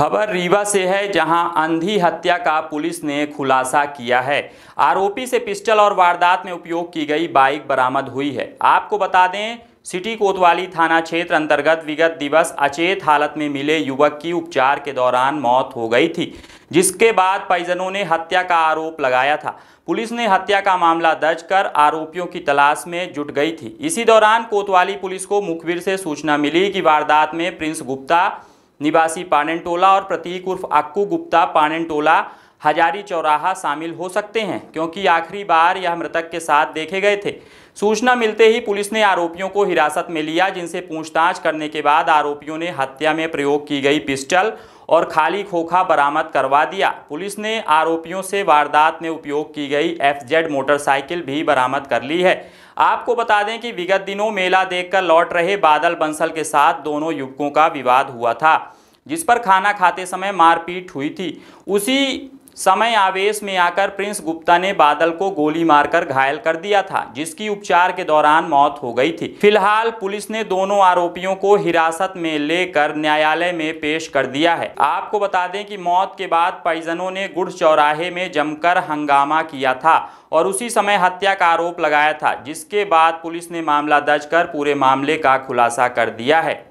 खबर रीवा से है जहां अंधी हत्या का पुलिस ने खुलासा किया है आरोपी से पिस्टल और वारदात में उपयोग की गई बाइक बरामद हुई है आपको बता दें सिटी कोतवाली थाना क्षेत्र अंतर्गत विगत दिवस अचेत हालत में मिले युवक की उपचार के दौरान मौत हो गई थी जिसके बाद परिजनों ने हत्या का आरोप लगाया था पुलिस ने हत्या का मामला दर्ज कर आरोपियों की तलाश में जुट गई थी इसी दौरान कोतवाली पुलिस को मुखबिर से सूचना मिली कि वारदात में प्रिंस गुप्ता निवासी पानेंटोला और प्रतीक उर्फ अक्कू गुप्ता पानेंटोला टोला हजारी चौराहा शामिल हो सकते हैं क्योंकि आखिरी बार यह मृतक के साथ देखे गए थे सूचना मिलते ही पुलिस ने आरोपियों को हिरासत में लिया जिनसे पूछताछ करने के बाद आरोपियों ने हत्या में प्रयोग की गई पिस्टल और खाली खोखा बरामद करवा दिया पुलिस ने आरोपियों से वारदात में उपयोग की गई एफजेड मोटरसाइकिल भी बरामद कर ली है आपको बता दें कि विगत दिनों मेला देखकर लौट रहे बादल बंसल के साथ दोनों युवकों का विवाद हुआ था जिस पर खाना खाते समय मारपीट हुई थी उसी समय आवेश में आकर प्रिंस गुप्ता ने बादल को गोली मारकर घायल कर दिया था जिसकी उपचार के दौरान मौत हो गई थी फिलहाल पुलिस ने दोनों आरोपियों को हिरासत में लेकर न्यायालय में पेश कर दिया है आपको बता दें कि मौत के बाद परिजनों ने गुड़ चौराहे में जमकर हंगामा किया था और उसी समय हत्या का आरोप लगाया था जिसके बाद पुलिस ने मामला दर्ज कर पूरे मामले का खुलासा कर दिया है